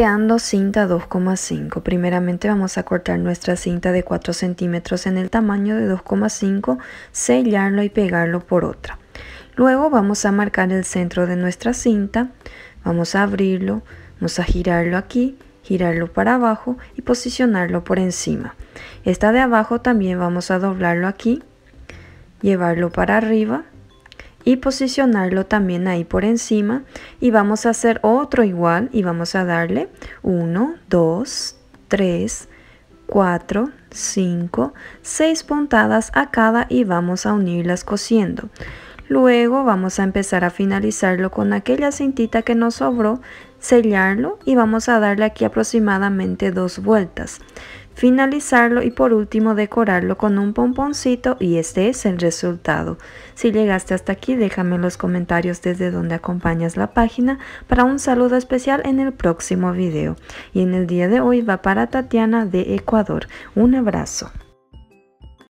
Creando cinta 2,5. Primeramente vamos a cortar nuestra cinta de 4 centímetros en el tamaño de 2,5, sellarlo y pegarlo por otra. Luego vamos a marcar el centro de nuestra cinta, vamos a abrirlo, vamos a girarlo aquí, girarlo para abajo y posicionarlo por encima. Esta de abajo también vamos a doblarlo aquí, llevarlo para arriba y posicionarlo también ahí por encima y vamos a hacer otro igual y vamos a darle 1, 2, 3, 4, 5, 6 puntadas a cada y vamos a unirlas cosiendo. Luego vamos a empezar a finalizarlo con aquella cintita que nos sobró sellarlo y vamos a darle aquí aproximadamente dos vueltas finalizarlo y por último decorarlo con un pomponcito y este es el resultado. Si llegaste hasta aquí déjame en los comentarios desde donde acompañas la página para un saludo especial en el próximo video. Y en el día de hoy va para Tatiana de Ecuador. Un abrazo.